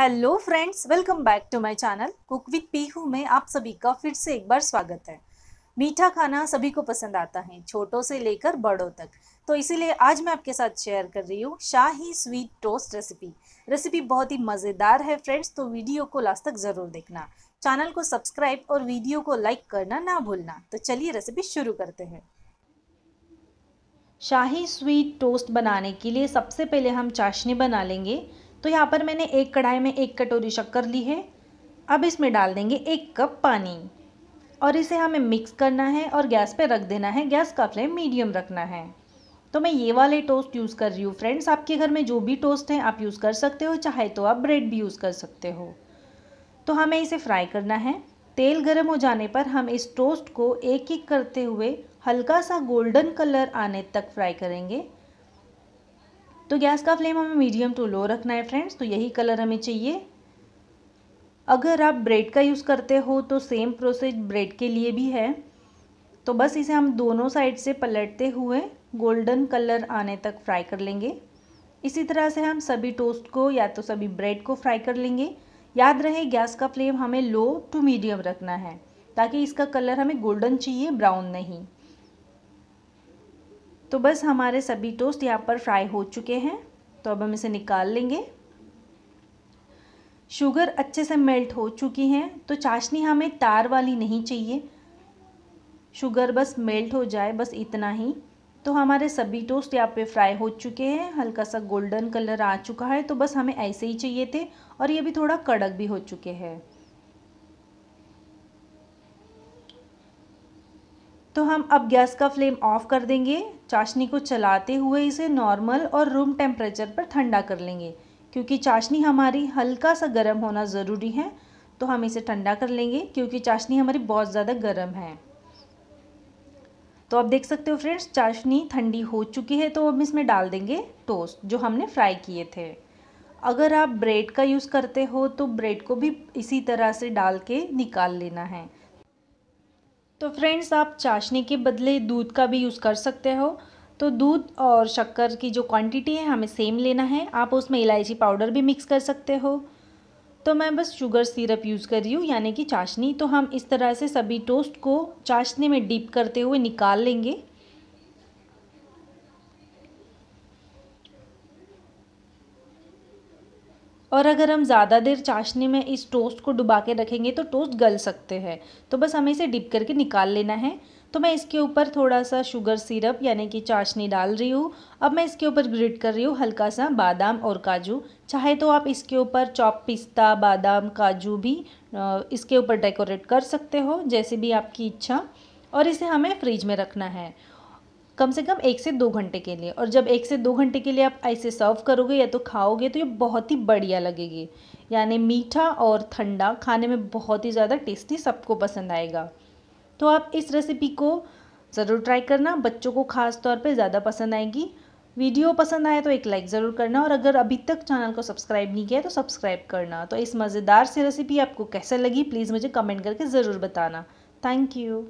hello friends welcome back to my channel cook with Pihu में आप सभी का फिर से एक बार स्वागत है मीठा खाना सभी को पसंद आता है छोटों से लेकर बड़ों तक तो इसीलिए आज मैं आपके साथ शेयर कर रही हूँ शाही स्वीट टोस्ट रेसिपी रेसिपी बहुत ही मज़ेदार है फ्रेंड्स तो वीडियो को लास्ट तक ज़रूर देखना चैनल को सब्सक्राइब और वीडियो को लाइक करना ना भूलना तो चलिए रेसिपी शुरू करते हैं शाही स्वीट टोस्ट बनाने के लिए सबसे पहले हम चाशनी बना लेंगे तो यहाँ पर मैंने एक कढ़ाई में एक कटोरी शक्कर ली है अब इसमें डाल देंगे एक कप पानी और इसे हमें मिक्स करना है और गैस पे रख देना है गैस का फ्लेम मीडियम रखना है तो मैं ये वाले टोस्ट यूज़ कर रही हूँ फ्रेंड्स आपके घर में जो भी टोस्ट हैं आप यूज़ कर सकते हो चाहे तो आप ब्रेड भी यूज़ कर सकते हो तो हमें इसे फ्राई करना है तेल गर्म हो जाने पर हम इस टोस्ट को एक एक करते हुए हल्का सा गोल्डन कलर आने तक फ्राई करेंगे तो गैस का फ्लेम हमें मीडियम टू लो रखना है फ्रेंड्स तो यही कलर हमें चाहिए अगर आप ब्रेड का यूज़ करते हो तो सेम प्रोसेस ब्रेड के लिए भी है तो बस इसे हम दोनों साइड से पलटते हुए गोल्डन कलर आने तक फ्राई कर लेंगे इसी तरह से हम सभी टोस्ट को या तो सभी ब्रेड को फ्राई कर लेंगे याद रहे गैस का फ्लेम हमें लो टू मीडियम रखना है ताकि इसका कलर हमें गोल्डन चाहिए ब्राउन नहीं तो बस हमारे सभी टोस्ट यहाँ पर फ्राई हो चुके हैं तो अब हम इसे निकाल लेंगे शुगर अच्छे से मेल्ट हो चुकी हैं तो चाशनी हमें तार वाली नहीं चाहिए शुगर बस मेल्ट हो जाए बस इतना ही तो हमारे सभी टोस्ट यहाँ पे फ्राई हो चुके हैं हल्का सा गोल्डन कलर आ चुका है तो बस हमें ऐसे ही चाहिए थे और ये भी थोड़ा कड़क भी हो चुके हैं तो हम अब गैस का फ्लेम ऑफ कर देंगे चाशनी को चलाते हुए इसे नॉर्मल और रूम टेम्परेचर पर ठंडा कर लेंगे क्योंकि चाशनी हमारी हल्का सा गर्म होना ज़रूरी है तो हम इसे ठंडा कर लेंगे क्योंकि चाशनी हमारी बहुत ज़्यादा गर्म है तो आप देख सकते हो फ्रेंड्स चाशनी ठंडी हो चुकी है तो हम इसमें डाल देंगे टोस्ट जो हमने फ्राई किए थे अगर आप ब्रेड का यूज़ करते हो तो ब्रेड को भी इसी तरह से डाल के निकाल लेना है तो फ्रेंड्स आप चाशनी के बदले दूध का भी यूज़ कर सकते हो तो दूध और शक्कर की जो क्वांटिटी है हमें सेम लेना है आप उसमें इलायची पाउडर भी मिक्स कर सकते हो तो मैं बस शुगर सिरप यूज़ कर रही हूँ यानी कि चाशनी तो हम इस तरह से सभी टोस्ट को चाशनी में डीप करते हुए निकाल लेंगे और अगर हम ज़्यादा देर चाशनी में इस टोस्ट को डुबा के रखेंगे तो टोस्ट गल सकते हैं तो बस हमें इसे डिप करके निकाल लेना है तो मैं इसके ऊपर थोड़ा सा शुगर सिरप यानी कि चाशनी डाल रही हूँ अब मैं इसके ऊपर ग्रिट कर रही हूँ हल्का सा बादाम और काजू चाहे तो आप इसके ऊपर चॉप पिस्ता बादाम काजू भी इसके ऊपर डेकोरेट कर सकते हो जैसे भी आपकी इच्छा और इसे हमें फ्रिज में रखना है कम से कम एक से दो घंटे के लिए और जब एक से दो घंटे के लिए आप ऐसे सर्व करोगे या तो खाओगे तो ये बहुत ही बढ़िया लगेगी यानी मीठा और ठंडा खाने में बहुत ही ज़्यादा टेस्टी सबको पसंद आएगा तो आप इस रेसिपी को ज़रूर ट्राई करना बच्चों को खास तौर पे ज़्यादा पसंद आएगी वीडियो पसंद आए तो एक लाइक ज़रूर करना और अगर अभी तक चैनल को सब्सक्राइब नहीं किया तो सब्सक्राइब करना तो इस मज़ेदार सी रेसिपी आपको कैसा लगी प्लीज़ मुझे कमेंट करके ज़रूर बताना थैंक यू